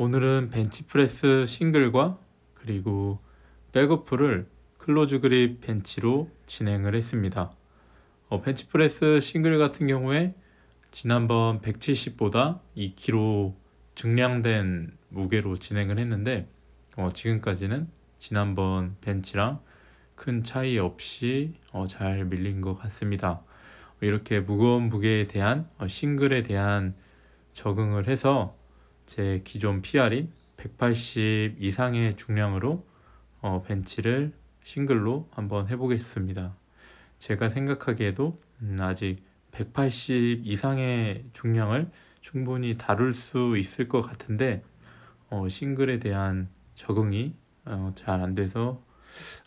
오늘은 벤치프레스 싱글과 그리고 백어프를 클로즈 그립 벤치로 진행을 했습니다. 어, 벤치프레스 싱글 같은 경우에 지난번 170보다 2kg 증량된 무게로 진행을 했는데 어, 지금까지는 지난번 벤치랑 큰 차이 없이 어, 잘 밀린 것 같습니다. 이렇게 무거운 무게에 대한 어, 싱글에 대한 적응을 해서 제 기존 PR인 180 이상의 중량으로 어, 벤치를 싱글로 한번 해보겠습니다. 제가 생각하기에도 음, 아직 180 이상의 중량을 충분히 다룰 수 있을 것 같은데 어, 싱글에 대한 적응이 어, 잘 안 돼서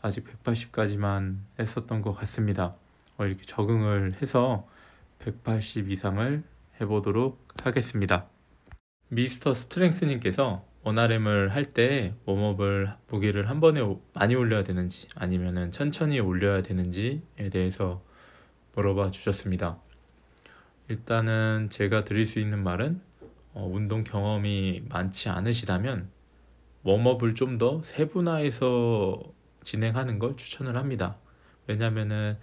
아직 180까지만 했었던 것 같습니다. 어, 이렇게 적응을 해서 180 이상을 해보도록 하겠습니다. 미스터 스트렝스님께서 원RM을 할 때 웜업을 무게를 한 번에 많이 올려야 되는지 아니면 천천히 올려야 되는지에 대해서 물어봐 주셨습니다. 일단은 제가 드릴 수 있는 말은 어, 운동 경험이 많지 않으시다면 웜업을 좀 더 세분화해서 진행하는 걸 추천을 합니다. 왜냐면은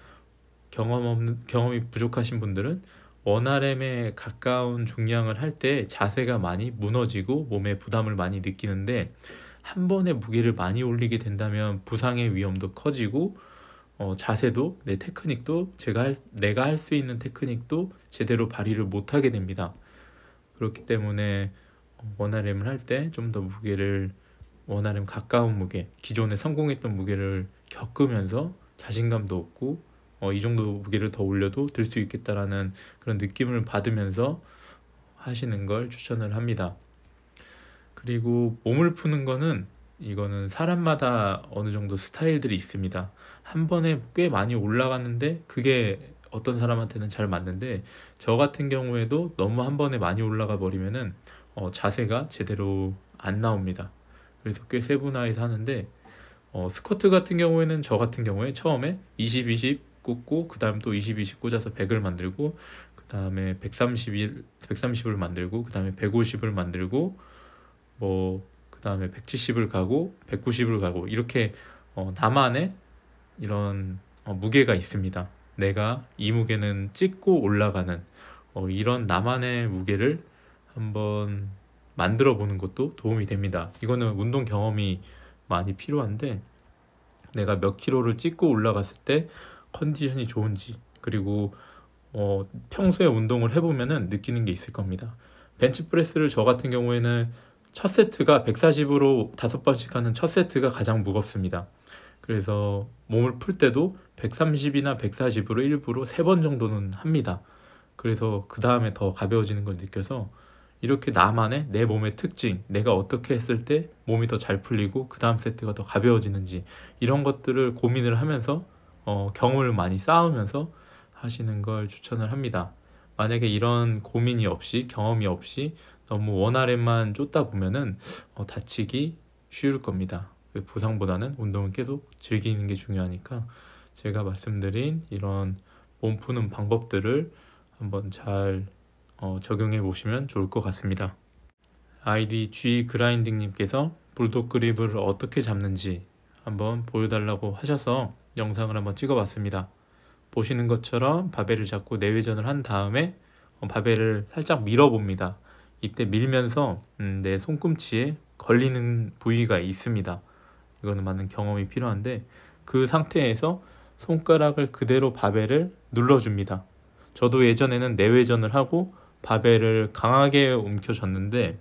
경험 없는 경험이 부족하신 분들은 원RM에 가까운 중량을 할 때 자세가 많이 무너지고 몸에 부담을 많이 느끼는데 한 번에 무게를 많이 올리게 된다면 부상의 위험도 커지고 어, 자세도 내 테크닉도 제가 할, 내가 할 수 있는 테크닉도 제대로 발휘를 못하게 됩니다. 그렇기 때문에 어, 원RM을 할 때 좀 더 무게를 원RM 가까운 무게 기존에 성공했던 무게를 겪으면서 자신감도 얻고 어, 이 정도 무게를 더 올려도 들 수 있겠다라는 그런 느낌을 받으면서 하시는 걸 추천을 합니다. 그리고 몸을 푸는 거는 이거는 사람마다 어느 정도 스타일들이 있습니다. 한 번에 꽤 많이 올라갔는데 그게 어떤 사람한테는 잘 맞는데 저 같은 경우에도 너무 한 번에 많이 올라가 버리면은 어, 자세가 제대로 안 나옵니다. 그래서 꽤 세분화해서 하는데 어, 스쿼트 같은 경우에는 저 같은 경우에 처음에 20, 20, 꽂고 그 다음 또2 20 꽂아서 100을 만들고 그 다음에 131, 130을 만들고 그 다음에 150을 만들고 뭐그 다음에 170을 가고 190을 가고 이렇게 어, 나만의 이런 어, 무게가 있습니다. 내가 이 무게는 찍고 올라가는 어, 이런 나만의 무게를 한번 만들어 보는 것도 도움이 됩니다. 이거는 운동 경험이 많이 필요한데 내가 몇 킬로를 찍고 올라갔을 때 컨디션이 좋은지 그리고 어, 평소에 운동을 해보면 느끼는 게 있을 겁니다. 벤치프레스를 저 같은 경우에는 첫 세트가 140으로 다섯 번씩 하는 첫 세트가 가장 무겁습니다. 그래서 몸을 풀 때도 130이나 140으로 일부러 세번 정도는 합니다. 그래서 그 다음에 더 가벼워지는 걸 느껴서 이렇게 나만의 내 몸의 특징, 내가 어떻게 했을 때 몸이 더 잘 풀리고 그 다음 세트가 더 가벼워지는지 이런 것들을 고민을 하면서 어, 경험을 많이 쌓으면서 하시는 걸 추천을 합니다. 만약에 이런 고민이 없이 경험이 없이 너무 원활에만 쫓다 보면은 어, 다치기 쉬울 겁니다. 그 보상보다는 운동을 계속 즐기는 게 중요하니까 제가 말씀드린 이런 몸 푸는 방법들을 한번 잘 어, 적용해 보시면 좋을 것 같습니다. 아이디 G 그라인딩님께서 불독 그립을 어떻게 잡는지 한번 보여달라고 하셔서 영상을 한번 찍어봤습니다. 보시는 것처럼 바벨을 잡고 내외전을 한 다음에 어, 바벨을 살짝 밀어봅니다. 이때 밀면서 음, 내 손꿈치에 걸리는 부위가 있습니다. 이거는 많은 경험이 필요한데 그 상태에서 손가락을 그대로 바벨을 눌러줍니다. 저도 예전에는 내외전을 하고 바벨을 강하게 움켜줬는데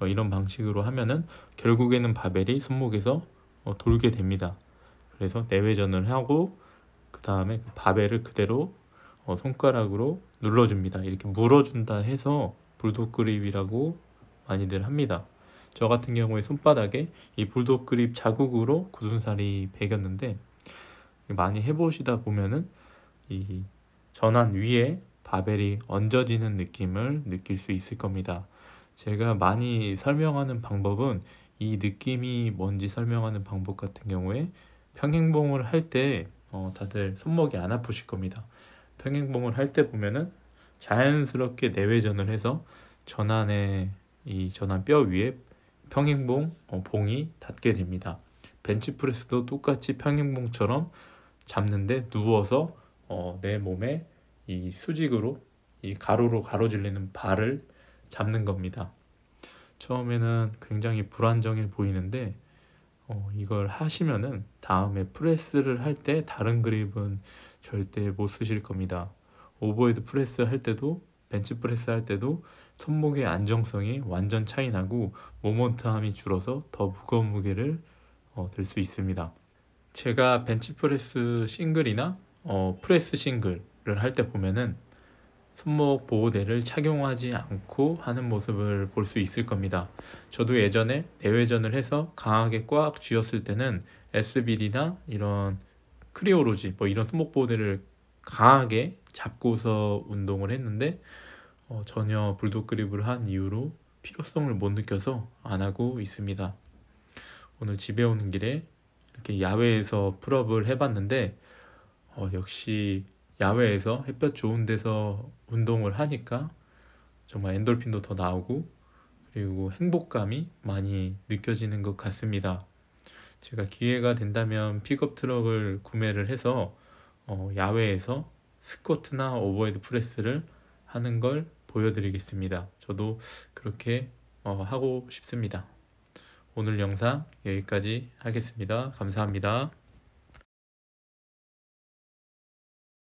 어, 이런 방식으로 하면은 결국에는 바벨이 손목에서 어, 돌게 됩니다. 그래서 내외전을 하고 그 다음에 그 바벨을 그대로 어, 손가락으로 눌러줍니다. 이렇게 물어준다 해서 불독 그립이라고 많이들 합니다. 저 같은 경우에 손바닥에 이 불독 그립 자국으로 굳은살이 베겼는데 많이 해보시다 보면은 이 전환 위에 바벨이 얹어지는 느낌을 느낄 수 있을 겁니다. 제가 많이 설명하는 방법은 이 느낌이 뭔지 설명하는 방법 같은 경우에 평행봉을 할 때 어, 다들 손목이 안 아프실 겁니다. 평행봉을 할 때 보면은 자연스럽게 내외전을 해서 전환의 이 전환 뼈 위에 평행봉 어, 봉이 닿게 됩니다. 벤치프레스도 똑같이 평행봉처럼 잡는데 누워서 어, 내 몸에 이 수직으로 이 가로로 가로질리는 발을 잡는 겁니다. 처음에는 굉장히 불안정해 보이는데 어, 이걸 하시면은 다음에 프레스를 할 때 다른 그립은 절대 못 쓰실 겁니다. 오버헤드 프레스 할 때도 벤치 프레스 할 때도 손목의 안정성이 완전 차이 나고 모먼트함이 줄어서 더 무거운 무게를 어, 들 수 있습니다. 제가 벤치 프레스 싱글이나 어, 프레스 싱글을 할 때 보면은 손목 보호대를 착용하지 않고 하는 모습을 볼 수 있을 겁니다. 저도 예전에 내외전을 해서 강하게 꽉 쥐었을 때는 SBD나 이런 크리오로지 뭐 이런 손목 보호대를 강하게 잡고서 운동을 했는데 어, 전혀 불독 그립을 한 이후로 필요성을 못 느껴서 안 하고 있습니다. 오늘 집에 오는 길에 이렇게 야외에서 풀업을 해봤는데 어, 역시 야외에서 햇볕 좋은 데서 운동을 하니까 정말 엔돌핀도 더 나오고 그리고 행복감이 많이 느껴지는 것 같습니다. 제가 기회가 된다면 픽업 트럭을 구매를 해서 어, 야외에서 스쿼트나 오버헤드 프레스를 하는 걸 보여드리겠습니다. 저도 그렇게 어, 하고 싶습니다. 오늘 영상 여기까지 하겠습니다. 감사합니다.